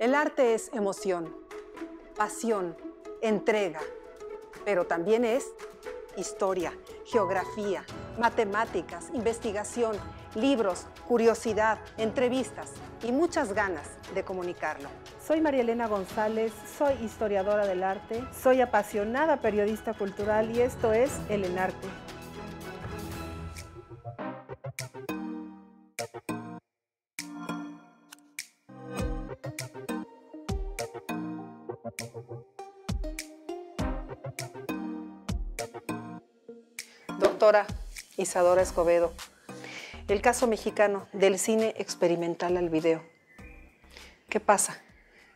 El arte es emoción, pasión, entrega, pero también es historia, geografía, matemáticas, investigación, libros, curiosidad, entrevistas y muchas ganas de comunicarlo. Soy María Elena González, soy historiadora del arte, soy apasionada periodista cultural y esto es El en Arte. Isadora Escobedo. El caso mexicano del cine experimental al video. ¿Qué pasa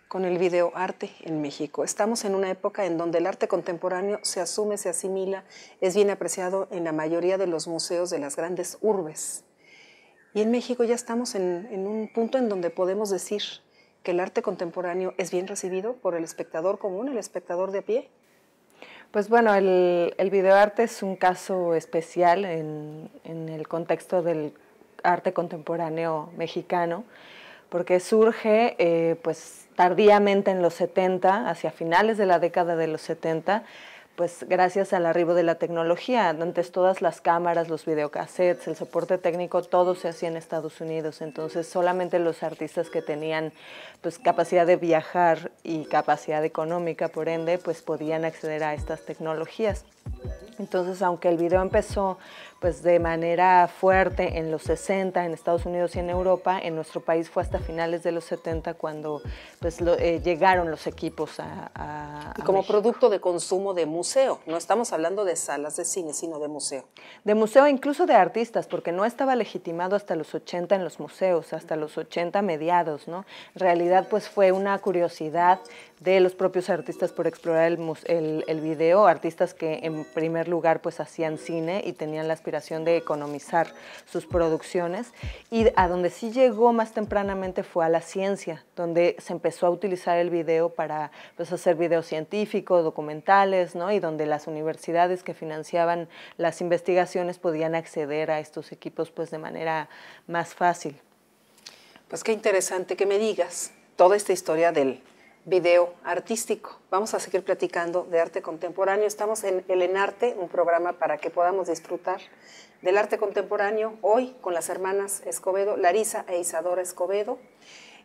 con el videoarte en México? Estamos en una época en donde el arte contemporáneo se asume, se asimila, es bien apreciado en la mayoría de los museos de las grandes urbes. Y en México ya estamos en, en un punto en donde podemos decir que el arte contemporáneo es bien recibido por el espectador común, el espectador de a pie, pues bueno, el, videoarte es un caso especial en, el contexto del arte contemporáneo mexicano porque surge eh, pues tardíamente en los 70, hacia finales de la década de los 70, pues gracias al arribo de la tecnología, antes todas las cámaras, los videocassettes, el soporte técnico, todo se hacía en Estados Unidos, entonces solamente los artistas que tenían pues capacidad de viajar y capacidad económica, por ende, pues podían acceder a estas tecnologías. Entonces, aunque el video empezó pues de manera fuerte en los 60 en Estados Unidos y en Europa. En nuestro país fue hasta finales de los 70 cuando pues, eh, llegaron los equipos a... y como producto de consumo de museo, no estamos hablando de salas de cine, sino de museo. De museo, incluso de artistas, porque no estaba legitimado hasta los 80 en los museos, hasta los 80 mediados, ¿no? En realidad pues fue una curiosidad de los propios artistas por explorar el, el, video, artistas que en primer lugar pues hacían cine y tenían las aspiración de economizar sus producciones y a donde sí llegó más tempranamente fue a la ciencia, donde se empezó a utilizar el video para pues, hacer videos científicos, documentales, ¿no? y donde las universidades que financiaban las investigaciones podían acceder a estos equipos pues, de manera más fácil. Pues qué interesante que me digas toda esta historia del video artístico. Vamos a seguir platicando de arte contemporáneo. Estamos en El Enarte, un programa para que podamos disfrutar del arte contemporáneo hoy con las hermanas Escobedo, Larisa e Isadora Escobedo,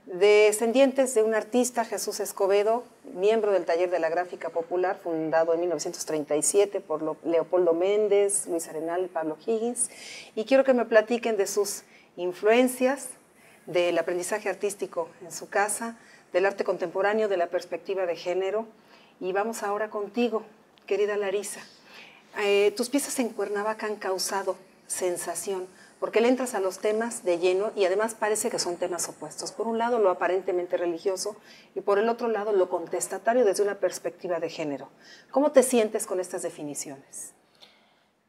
descendientes de un artista, Jesús Escobedo, miembro del Taller de la Gráfica Popular, fundado en 1937 por Leopoldo Méndez, Luis Arenal y Pablo Higgins. Y quiero que me platiquen de sus influencias, del aprendizaje artístico en su casa, del arte contemporáneo, de la perspectiva de género. Y vamos ahora contigo, querida Larisa. Eh, tus piezas en Cuernavaca han causado sensación, porque le entras a los temas de lleno y además parece que son temas opuestos. Por un lado, lo aparentemente religioso y por el otro lado, lo contestatario desde una perspectiva de género. ¿Cómo te sientes con estas definiciones?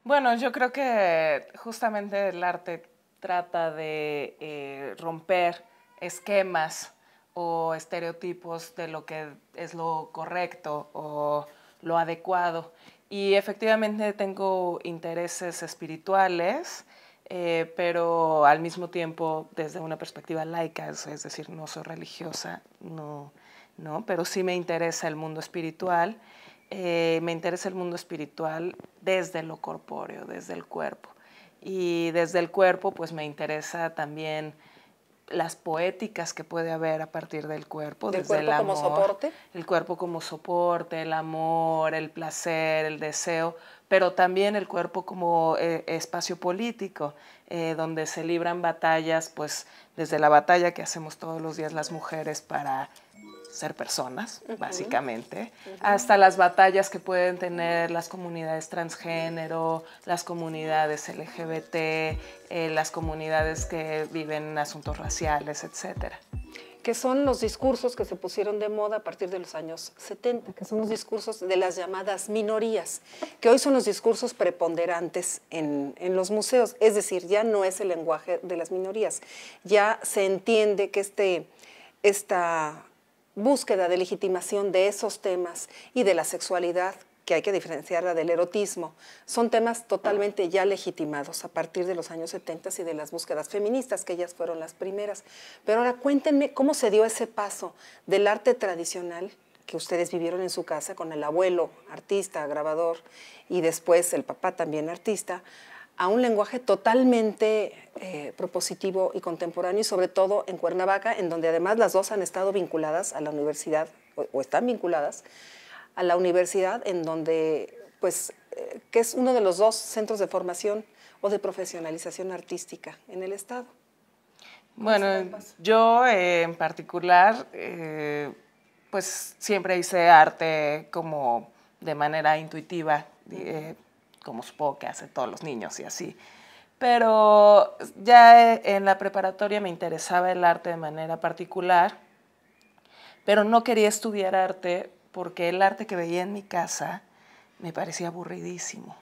Bueno, yo creo que justamente el arte trata de eh, romper esquemas o estereotipos de lo que es lo correcto o lo adecuado. Y efectivamente tengo intereses espirituales, eh, pero al mismo tiempo desde una perspectiva laica, es decir, no soy religiosa, no, no, pero sí me interesa el mundo espiritual. Eh, me interesa el mundo espiritual desde lo corpóreo, desde el cuerpo. Y desde el cuerpo, pues me interesa también las poéticas que puede haber a partir del cuerpo, desde el amor, como soporte? el cuerpo como soporte, el amor, el placer, el deseo, pero también el cuerpo como eh, espacio político, eh, donde se libran batallas, pues desde la batalla que hacemos todos los días las mujeres para ser personas, básicamente, hasta las batallas que pueden tener las comunidades transgénero, las comunidades LGBT, eh, las comunidades que viven asuntos raciales, etcétera que son los discursos que se pusieron de moda a partir de los años 70, que son los discursos de las llamadas minorías, que hoy son los discursos preponderantes en, en, los museos. Es decir, ya no es el lenguaje de las minorías, ya se entiende que este, esta búsqueda de legitimación de esos temas y de la sexualidad, que hay que diferenciarla del erotismo, son temas totalmente ya legitimados a partir de los años 70 y de las búsquedas feministas, que ellas fueron las primeras. Pero ahora cuéntenme cómo se dio ese paso del arte tradicional que ustedes vivieron en su casa con el abuelo, artista, grabador, y después el papá también artista, a un lenguaje totalmente eh, propositivo y contemporáneo, y sobre todo en Cuernavaca, en donde además las dos han estado vinculadas a la universidad, o, están vinculadas a la universidad, en donde, pues, eh, que es uno de los dos centros de formación o de profesionalización artística en el Estado. Bueno, yo eh, en particular, pues siempre hice arte como de manera intuitiva como supongo que hacen todos los niños y así. Pero ya en la preparatoria me interesaba el arte de manera particular, pero no quería estudiar arte porque el arte que veía en mi casa me parecía aburridísimo.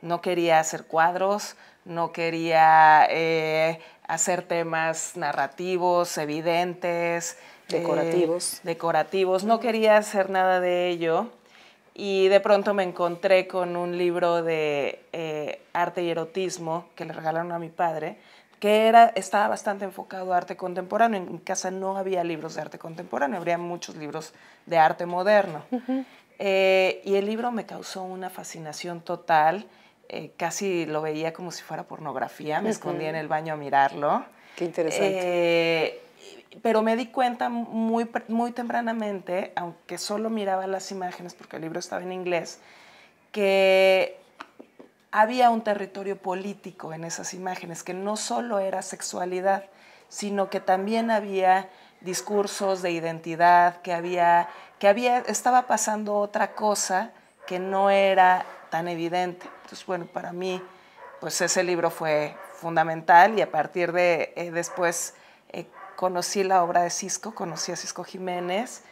No quería hacer cuadros, no quería eh, hacer temas narrativos, evidentes. Eh, decorativos. decorativos, no quería hacer nada de ello y de pronto me encontré con un libro de eh, arte y erotismo que le regalaron a mi padre, que era, estaba bastante enfocado a arte contemporáneo. En mi casa no había libros de arte contemporáneo, habría muchos libros de arte moderno. Eh, y el libro me causó una fascinación total. Eh, casi lo veía como si fuera pornografía, me escondía en el baño a mirarlo. Qué interesante. Pero me di cuenta muy, tempranamente, aunque solo miraba las imágenes porque el libro estaba en inglés, que había un territorio político en esas imágenes, que no solo era sexualidad, sino que también había discursos de identidad, que había, que estaba pasando otra cosa que no era tan evidente. Entonces, bueno, para mí, pues ese libro fue fundamental y a partir de eh, después conocí la obra de Cisco, conocí a Cisco Jiménez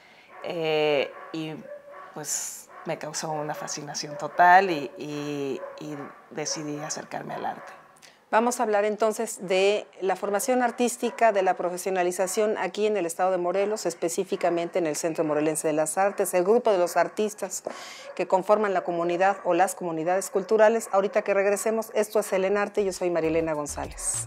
eh, y pues me causó una fascinación total y, decidí acercarme al arte. Vamos a hablar entonces de la formación artística, de la profesionalización aquí en el estado de Morelos, específicamente en el Centro Morelense de las Artes, el grupo de los artistas que conforman la comunidad o las comunidades culturales. Ahorita que regresemos, esto es Arte, yo soy Marilena González.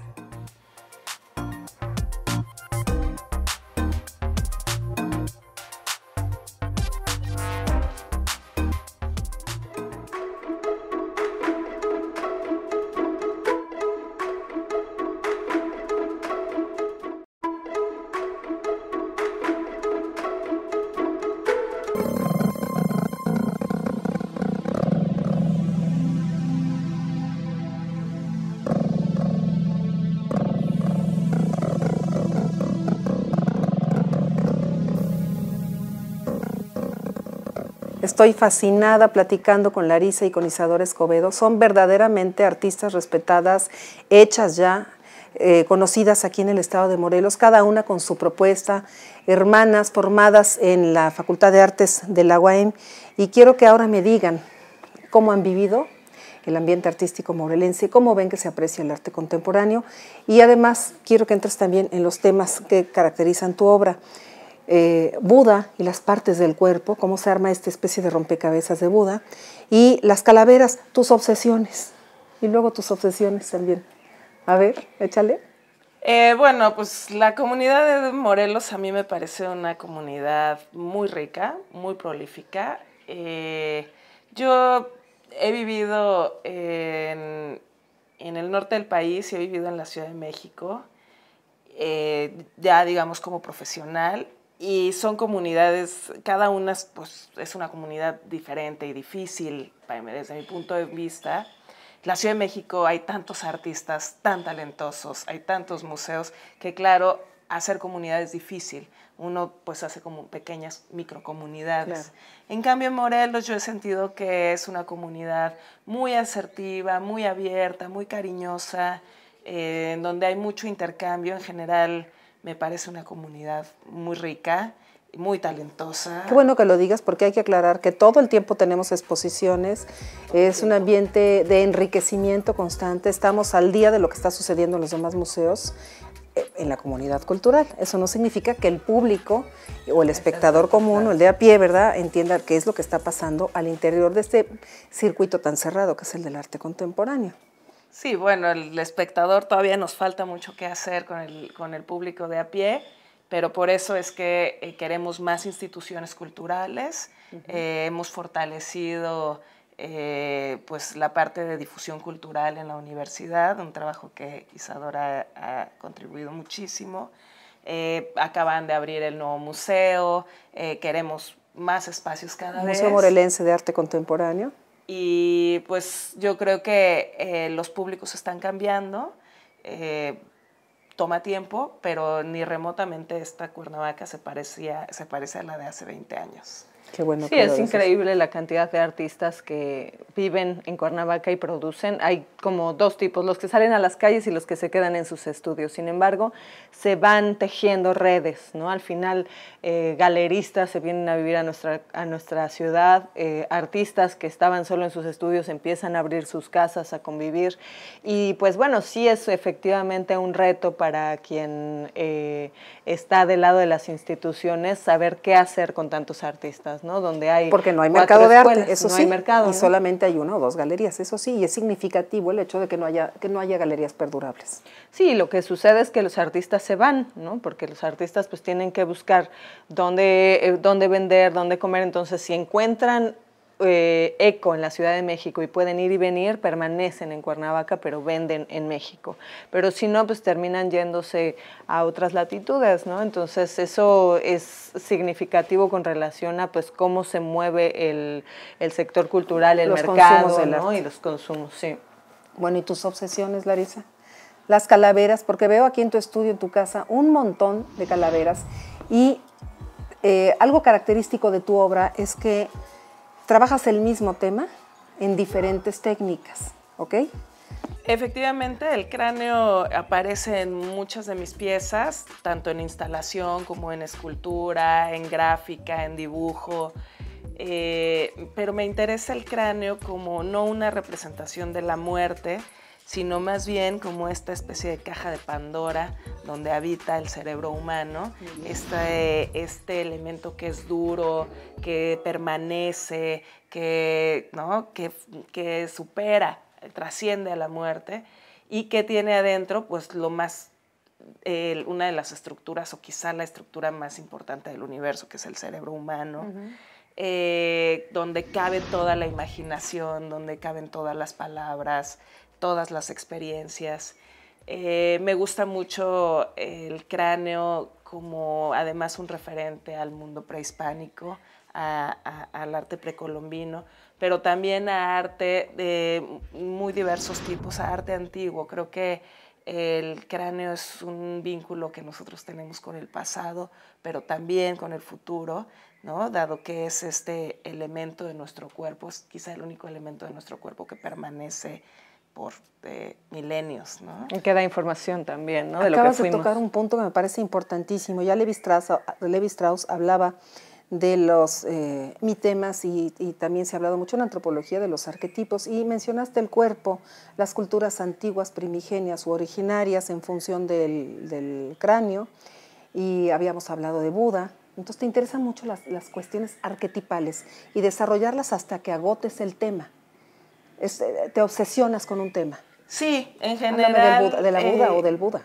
Estoy fascinada platicando con Larisa y con Isadora Escobedo. Son verdaderamente artistas respetadas, hechas ya, eh, conocidas aquí en el estado de Morelos, cada una con su propuesta, hermanas formadas en la Facultad de Artes de la UAM. Y quiero que ahora me digan cómo han vivido el ambiente artístico morelense, cómo ven que se aprecia el arte contemporáneo. Y además quiero que entres también en los temas que caracterizan tu obra. Eh, Buda y las partes del cuerpo, cómo se arma esta especie de rompecabezas de Buda, y las calaveras, tus obsesiones, y luego tus obsesiones también. A ver, échale. Eh, bueno, pues la comunidad de Morelos a mí me parece una comunidad muy rica, muy prolífica. Eh, yo he vivido en, el norte del país y he vivido en la Ciudad de México, ya digamos como profesional, y son comunidades, cada una es, pues, es una comunidad diferente y difícil desde mi punto de vista. La Ciudad de México hay tantos artistas tan talentosos, hay tantos museos que claro, hacer comunidad es difícil. Uno pues hace como pequeñas microcomunidades. En cambio en Morelos yo he sentido que es una comunidad muy asertiva, muy abierta, muy cariñosa, eh, en donde hay mucho intercambio en general me parece una comunidad muy rica, muy talentosa. Qué bueno que lo digas porque hay que aclarar que todo el tiempo tenemos exposiciones, es un ambiente de enriquecimiento constante, estamos al día de lo que está sucediendo en los demás museos eh, en la comunidad cultural. Eso no significa que el público o el espectador común o el de a pie, ¿verdad?, entienda qué es lo que está pasando al interior de este circuito tan cerrado que es el del arte contemporáneo. Sí, bueno, el espectador todavía nos falta mucho que hacer con el, público de a pie, pero por eso es que eh, queremos más instituciones culturales, eh, hemos fortalecido eh, pues, la parte de difusión cultural en la universidad, un trabajo que Isadora ha, contribuido muchísimo. acaban de abrir el nuevo museo, queremos más espacios cada el vez. Museo Morelense de Arte Contemporáneo. Y pues yo creo que eh, los públicos están cambiando. Eh, toma tiempo, pero ni remotamente esta Cuernavaca se, parecía, se parece a la de hace 20 años. Sí, es increíble la cantidad de artistas que viven en Cuernavaca y producen. Hay como dos tipos, los que salen a las calles y los que se quedan en sus estudios. Sin embargo, se van tejiendo redes, ¿no? Al final, eh, galeristas se vienen a vivir a nuestra, a nuestra ciudad, eh, artistas que estaban solo en sus estudios empiezan a abrir sus casas, a convivir. Y pues bueno, sí es efectivamente un reto para quien eh, está del lado de las instituciones saber qué hacer con tantos artistas. ¿no? Donde hay porque no hay mercado de arte, eso hay mercado, y solamente hay una o dos galerías, eso sí, y es significativo el hecho de que no haya que no haya galerías perdurables. Sí, lo que sucede es que los artistas se van, ¿no? Porque los artistas pues tienen que buscar dónde eh, dónde vender, dónde comer, entonces si encuentran eh, ECO en la Ciudad de México y pueden ir y venir, permanecen en Cuernavaca, pero venden en México. Pero si no, pues terminan yéndose a otras latitudes, ¿no? Entonces eso es significativo con relación a pues cómo se mueve el, sector cultural, el mercado y los consumos, sí. Bueno, ¿y tus obsesiones, Larisa? Las calaveras, porque veo aquí en tu estudio, en tu casa, un montón de calaveras y eh, algo característico de tu obra es que trabajas el mismo tema en diferentes técnicas, ¿ok? Efectivamente, el cráneo aparece en muchas de mis piezas, tanto en instalación como en escultura, en gráfica, en dibujo, eh, pero me interesa el cráneo como no una representación de la muerte, sino más bien como esta especie de caja de Pandora donde habita el cerebro humano, este, este elemento que es duro, que permanece, que, ¿no? que, supera, trasciende a la muerte y que tiene adentro pues lo más una de las estructuras o quizá la estructura más importante del universo, que es el cerebro humano, eh, donde cabe toda la imaginación, donde caben todas las palabras, todas las experiencias. Eh, me gusta mucho el cráneo como además un referente al mundo prehispánico, al arte precolombino, pero también a arte de muy diversos tipos, a arte antiguo. Creo que el cráneo es un vínculo que nosotros tenemos con el pasado, pero también con el futuro, ¿no? dado que es este elemento de nuestro cuerpo, es quizá el único elemento de nuestro cuerpo que permanece por eh, milenios. ¿no? Y da información también, ¿no? De lo que de tocar un punto que me parece importantísimo. Ya Levi Strauss, Levi Strauss hablaba de los eh, mitemas y, también se ha hablado mucho en antropología de los arquetipos y mencionaste el cuerpo, las culturas antiguas, primigenias u originarias en función del, cráneo y habíamos hablado de Buda. Entonces te interesan mucho las, las cuestiones arquetipales y desarrollarlas hasta que agotes el tema. Eh, te obsesionas con un tema. Sí, en general. de la Buda o eh, del Buda.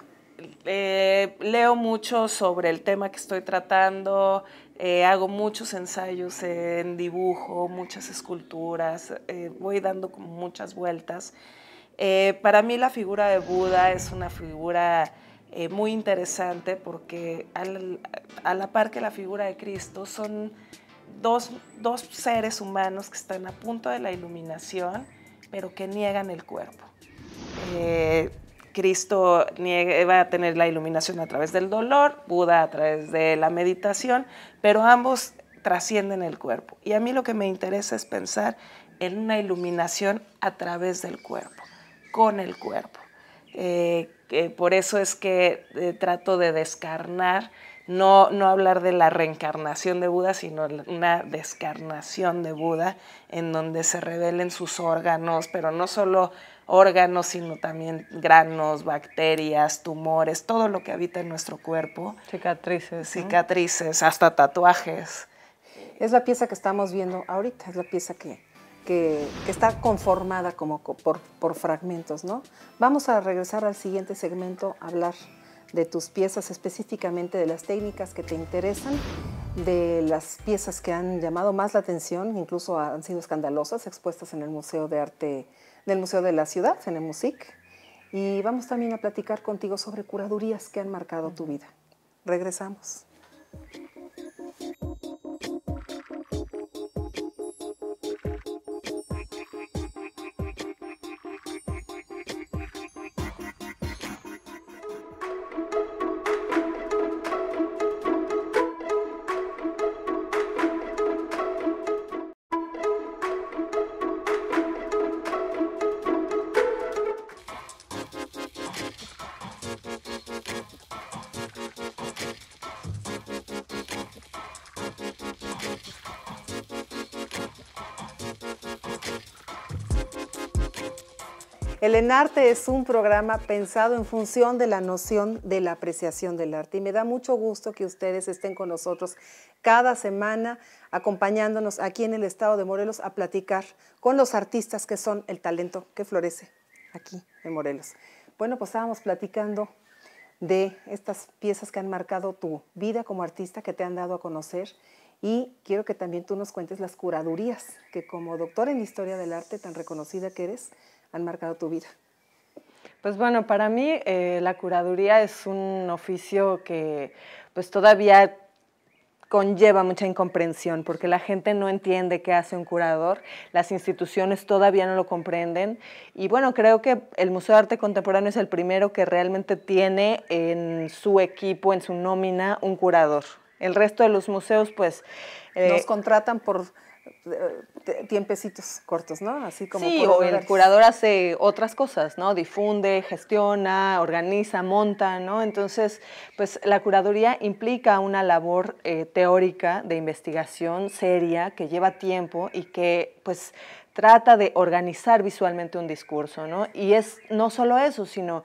Eh, leo mucho sobre el tema que estoy tratando, hago muchos ensayos en dibujo, muchas esculturas, voy dando como muchas vueltas. para mí la figura de Buda es una figura muy interesante porque a la par que la figura de Cristo son dos, dos seres humanos que están a punto de la iluminación pero que niegan el cuerpo. Eh, Cristo va a tener la iluminación a través del dolor, Buda a través de la meditación, pero ambos trascienden el cuerpo. Y a mí lo que me interesa es pensar en una iluminación a través del cuerpo, con el cuerpo. Eh, por eso es que eh, trato de descarnar no, hablar de la reencarnación de Buda, sino una descarnación de Buda, en donde se revelen sus órganos, pero no solo órganos, sino también granos, bacterias, tumores, todo lo que habita en nuestro cuerpo. Cicatrices. Cicatrices, hasta tatuajes. Es la pieza que estamos viendo ahorita, es la pieza que, está conformada como por, por fragmentos, ¿no? Vamos a regresar al siguiente segmento a hablar de tus piezas, específicamente de las técnicas que te interesan, de las piezas que han llamado más la atención, incluso han sido escandalosas, expuestas en el Museo de Arte del Museo de la Ciudad, en el MUSIC. Y vamos también a platicar contigo sobre curadurías que han marcado tu vida. Regresamos. El Enarte es un programa pensado en función de la noción de la apreciación del arte y me da mucho gusto que ustedes estén con nosotros cada semana acompañándonos aquí en el estado de Morelos a platicar con los artistas que son el talento que florece aquí en Morelos. Bueno, pues estábamos platicando de estas piezas que han marcado tu vida como artista, que te han dado a conocer y quiero que también tú nos cuentes las curadurías que como doctora en historia del arte tan reconocida que eres, han marcado tu vida? Pues bueno, para mí eh, la curaduría es un oficio que pues todavía conlleva mucha incomprensión, porque la gente no entiende qué hace un curador, las instituciones todavía no lo comprenden, y bueno, creo que el Museo de Arte Contemporáneo es el primero que realmente tiene en su equipo, en su nómina, un curador. El resto de los museos, pues... los eh, Nos contratan por eh, eh, tiempecitos cortos, ¿no? Así como sí, o el curador hace otras cosas, ¿no? Difunde, gestiona, organiza, monta, ¿no? Entonces, pues la curaduría implica una labor eh, teórica de investigación seria que lleva tiempo y que, pues, trata de organizar visualmente un discurso, ¿no? Y es no solo eso, sino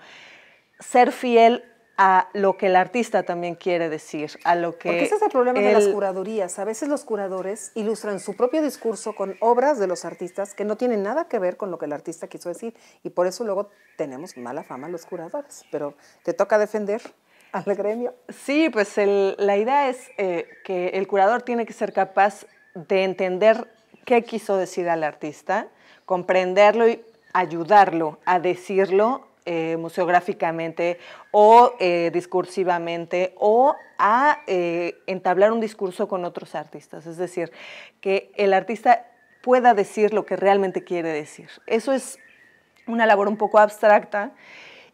ser fiel a lo que el artista también quiere decir, a lo que... Porque ese es el problema de las curadurías. A veces los curadores ilustran su propio discurso con obras de los artistas que no tienen nada que ver con lo que el artista quiso decir. Y por eso luego tenemos mala fama los curadores. Pero te toca defender al gremio. Sí, pues la idea es eh, que el curador tiene que ser capaz de entender qué quiso decir al artista, comprenderlo y ayudarlo a decirlo eh, museográficamente o eh, discursivamente o a eh, entablar un discurso con otros artistas. Es decir, que el artista pueda decir lo que realmente quiere decir. Eso es una labor un poco abstracta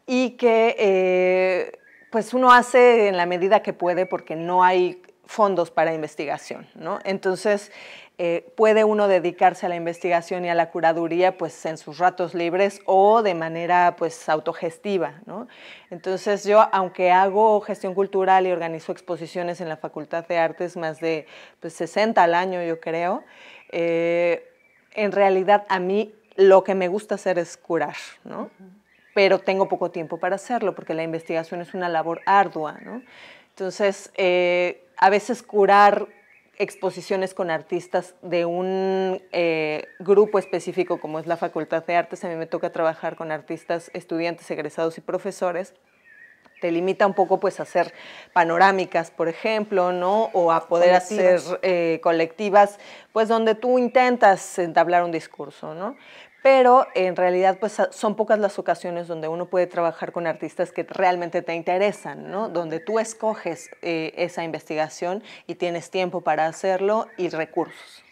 y que pues uno hace en la medida que puede porque no hay fondos para investigación, ¿no? Entonces, eh, puede uno dedicarse a la investigación y a la curaduría, pues, en sus ratos libres o de manera, pues, autogestiva, ¿no? Entonces, yo, aunque hago gestión cultural y organizo exposiciones en la Facultad de Artes, más de, pues, 60 al año, yo creo, eh, en realidad, a mí lo que me gusta hacer es curar, ¿no? Pero tengo poco tiempo para hacerlo porque la investigación es una labor ardua, ¿no? Entonces, eh, a veces curar exposiciones con artistas de un eh, grupo específico como es la Facultad de Artes, a mí me toca trabajar con artistas, estudiantes, egresados y profesores, te limita un poco pues a hacer panorámicas, por ejemplo, ¿no? O a poder hacer eh, colectivas, pues donde tú intentas entablar un discurso, ¿no? pero en realidad pues son pocas las ocasiones donde uno puede trabajar con artistas que realmente te interesan, Donde tú escoges eh, esa investigación y tienes tiempo para hacerlo y recursos.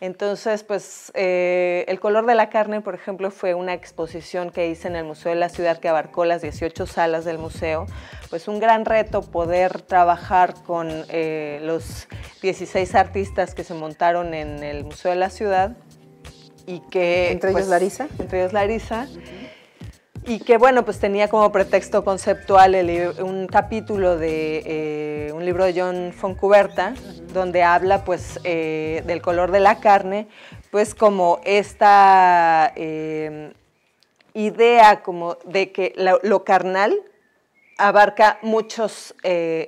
Entonces, pues eh, El color de la carne, por ejemplo, fue una exposición que hice en el Museo de la Ciudad que abarcó las 18 salas del museo. Pues un gran reto poder trabajar con eh, los 16 artistas que se montaron en el Museo de la Ciudad entre ellos pues, Larisa. Entre ellos Larisa. Y que bueno, pues tenía como pretexto conceptual un capítulo de eh, un libro de John Foncuberta, donde habla pues eh, del color de la carne, pues como esta eh, idea como de que lo, carnal abarca muchos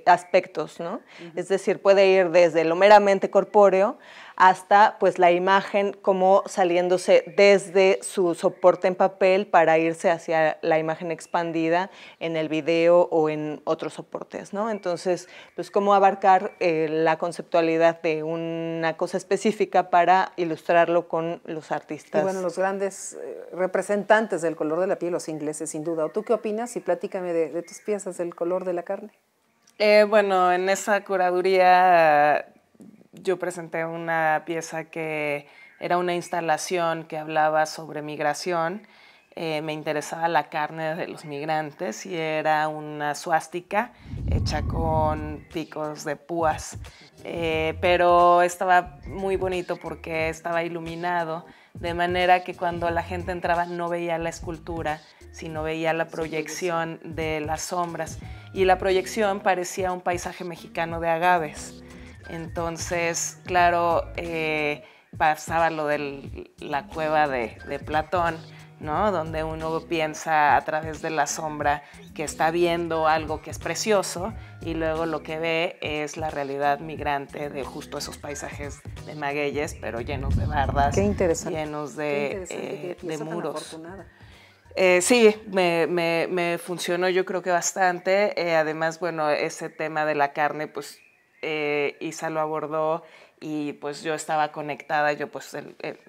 aspectos, ¿no? Es decir, puede ir desde lo meramente corpóreo hasta pues la imagen como saliéndose desde su soporte en papel para irse hacia la imagen expandida en el video o en otros soportes, ¿no? Entonces, pues cómo abarcar eh, la conceptualidad de una cosa específica para ilustrarlo con los artistas. Y bueno, los grandes eh, representantes del color de la piel, los ingleses, sin duda. ¿Tú qué opinas? Y platícame de, tus piezas, del color de la carne. Eh, bueno, en esa curaduría yo presenté una pieza que era una instalación que hablaba sobre migración. Eh, me interesaba la carne de los migrantes y era una suástica hecha con picos de púas. Eh, pero estaba muy bonito porque estaba iluminado, de manera que cuando la gente entraba no veía la escultura, sino veía la proyección de las sombras. Y la proyección parecía un paisaje mexicano de agaves. Entonces, claro, eh, pasaba lo de la cueva de, Platón, ¿no? Donde uno piensa a través de la sombra que está viendo algo que es precioso y luego lo que ve es la realidad migrante de justo esos paisajes de magueyes, pero llenos de bardas, llenos de, muros. sí, me, funcionó yo creo que bastante. Eh, además, bueno, ese tema de la carne, pues eh, Isa lo abordó y pues yo estaba conectada, yo pues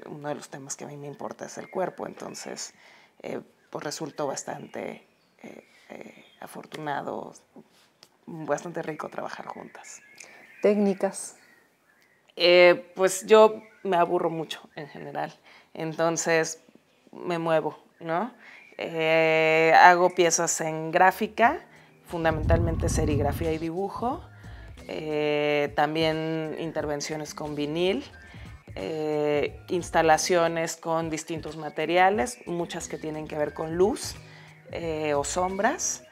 uno de los temas que a mí me importa es el cuerpo, entonces eh, pues, resultó bastante eh, eh, afortunado, bastante rico trabajar juntas. Técnicas. pues yo me aburro mucho en general, entonces me muevo, ¿no? hago piezas en gráfica, fundamentalmente serigrafía y dibujo. Eh, también intervenciones con vinil, eh, instalaciones con distintos materiales, muchas que tienen que ver con luz eh, o sombras.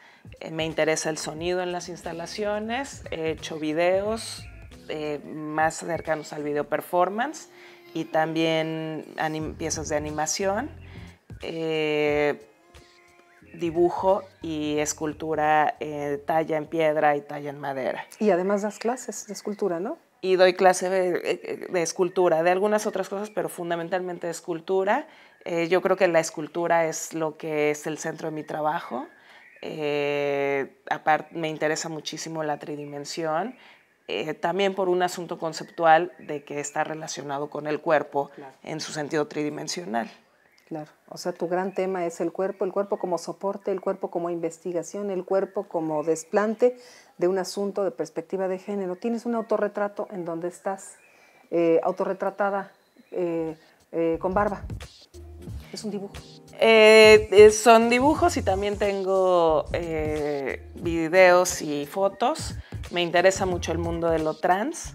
me interesa el sonido en las instalaciones, he hecho videos más cercanos al video performance y también piezas de animación dibujo y escultura, eh, talla en piedra y talla en madera. Y además das clases de escultura, ¿no? Y doy clase de, escultura, de algunas otras cosas, pero fundamentalmente de escultura. Eh, yo creo que la escultura es lo que es el centro de mi trabajo. Eh, aparte, me interesa muchísimo la tridimensión. también por un asunto conceptual de que está relacionado con el cuerpo en su sentido tridimensional. Claro, o sea, tu gran tema es el cuerpo, el cuerpo como soporte, el cuerpo como investigación, el cuerpo como desplante de un asunto de perspectiva de género. Tienes un autorretrato en donde estás eh, autorretratada eh, eh, con barba. Es un dibujo. son dibujos y también tengo videos y fotos. Me interesa mucho el mundo de lo trans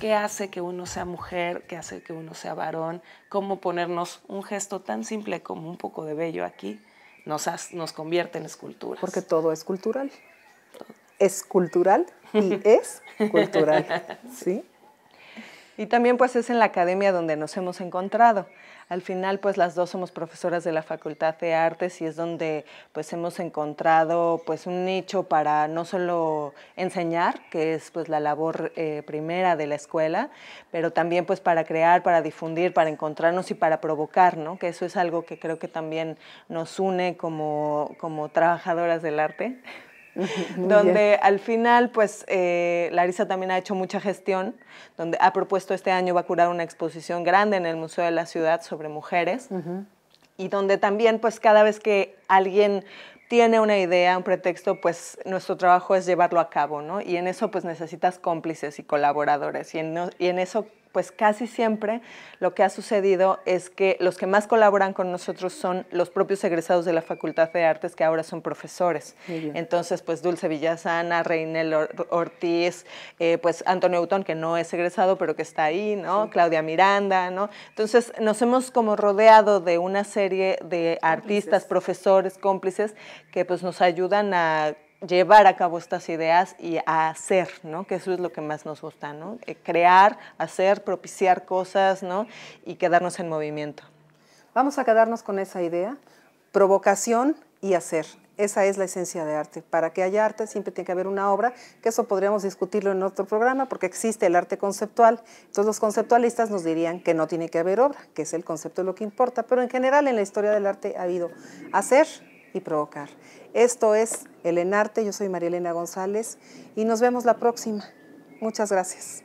qué hace que uno sea mujer, qué hace que uno sea varón, cómo ponernos un gesto tan simple como un poco de bello aquí nos, nos convierte en esculturas. Porque todo es cultural. Es cultural y es cultural. ¿sí? Y también pues es en la academia donde nos hemos encontrado. Al final pues las dos somos profesoras de la Facultad de Artes y es donde pues hemos encontrado pues un nicho para no solo enseñar, que es pues la labor eh, primera de la escuela, pero también pues para crear, para difundir, para encontrarnos y para provocar, Que eso es algo que creo que también nos une como trabajadoras del arte. donde al final, pues, eh, Larisa también ha hecho mucha gestión, donde ha propuesto este año va a curar una exposición grande en el Museo de la Ciudad sobre mujeres, y donde también, pues, cada vez que alguien tiene una idea, un pretexto, pues nuestro trabajo es llevarlo a cabo, ¿no? Y en eso pues necesitas cómplices y colaboradores. y en eso pues casi siempre lo que ha sucedido es que los que más colaboran con nosotros son los propios egresados de la Facultad de Artes que ahora son profesores. Entonces, pues Dulce Villazana, Reinel Ortiz, eh, pues Antonio Autón, que no es egresado, pero que está ahí, ¿no? Claudia Miranda, ¿no? Entonces, nos hemos como rodeado de una serie de artistas, profesores, cómplices, que pues nos ayudan a llevar a cabo estas ideas y a hacer, ¿no? Que eso es lo que más nos gusta, ¿no? Eh, crear, hacer, propiciar cosas, ¿no? Y quedarnos en movimiento. Vamos a quedarnos con esa idea, provocación y hacer. Esa es la esencia de arte. Para que haya arte siempre tiene que haber una obra, que eso podríamos discutirlo en otro programa porque existe el arte conceptual. Entonces los conceptualistas nos dirían que no tiene que haber obra, que es el concepto lo que importa, pero en general en la historia del arte ha habido hacer y provocar. Esto es El Enarte, yo soy María Elena González y nos vemos la próxima. Muchas gracias.